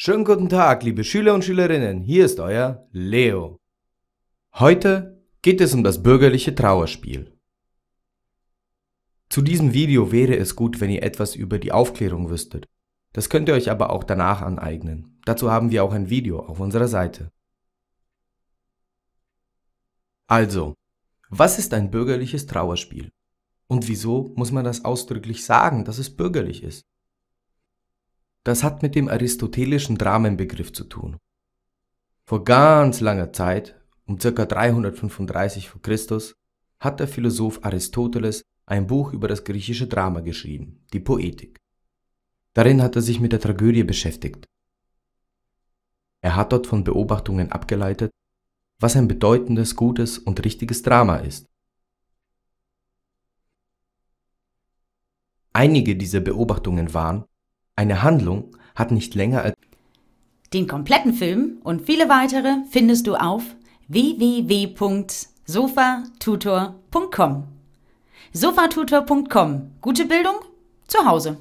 Schönen guten Tag, liebe Schüler und Schülerinnen, hier ist euer Leo. Heute geht es um das bürgerliche Trauerspiel. Zu diesem Video wäre es gut, wenn ihr etwas über die Aufklärung wüsstet. Das könnt ihr euch aber auch danach aneignen. Dazu haben wir auch ein Video auf unserer Seite. Also, was ist ein bürgerliches Trauerspiel? Und wieso muss man das ausdrücklich sagen, dass es bürgerlich ist? Das hat mit dem aristotelischen Dramenbegriff zu tun. Vor ganz langer Zeit, um ca. 335 v. Chr., hat der Philosoph Aristoteles ein Buch über das griechische Drama geschrieben, die Poetik. Darin hat er sich mit der Tragödie beschäftigt. Er hat dort von Beobachtungen abgeleitet, was ein bedeutendes, gutes und richtiges Drama ist. Einige dieser Beobachtungen waren, eine Handlung hat nicht länger als. Den kompletten Film und viele weitere findest du auf www.sofatutor.com. Sofatutor.com. Gute Bildung zu Hause.